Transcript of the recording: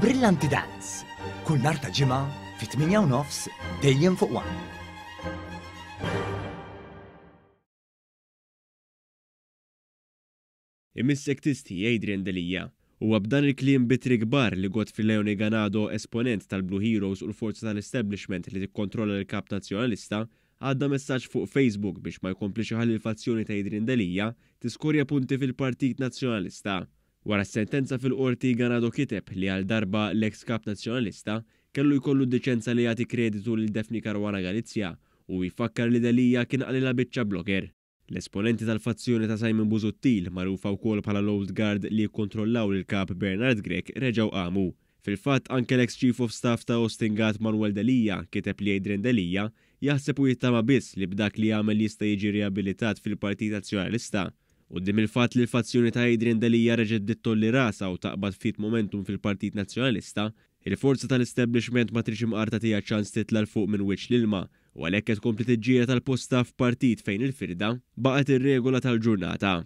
Brillanti Dance. Kull narta ġima ġimgħa fit-8 nofs dejjem fuq wan. Imis-sektisti Adrian Delija u għabdan il-klim bitri gbar li għot fil-Leoni Ganado esponent tal-Blue Heroes u l-forza tal-establishment li tikkontrolla l-kap nazjonalista għadda messaġġ fuq Facebook biex ma jkomplixi ħalli l-fazzjoni ta' Idrin Delija t-skorja punti fil-Partit Nazzjonalista. Wara s-sentenza fil-qorti Ganado kiteb li għal darba l-ex kap nazjonalista kellu jkollu d-deċenza li jagħti kreditu lil Defni Karwana Galizja u jfakkar li dalija kien la biċċa bloker. L-esponenti tal-fazzjoni ta' Simon Buzuttil marufa wkoll bħala l-Old Guard li kontrollaw il-kap Bernard Grek reġaw għamu. Fil-fatt anke l-ex Chief of Staff ta' Ostingat Manuel Dalija kiteb li Adrian Dalija jaħseb u jittama biss li b'dak li għamel jista' jiġi rehabilitat fil-Partit Nazzjonalista U dim il-fat li l-fazzjoni ta' Idrin Dalija reġed dittolli rasa u taqbad fit momentum fil-Partit Nazzjonalista, il-forza tal-establishment ma triċim arta tija ċans titla l-fuq minn wiċ l-ilma u għalek qed kompli tiġġiela tal-posta f'partit fejn il-firda baqgħet ir-regola tal-ġurnata.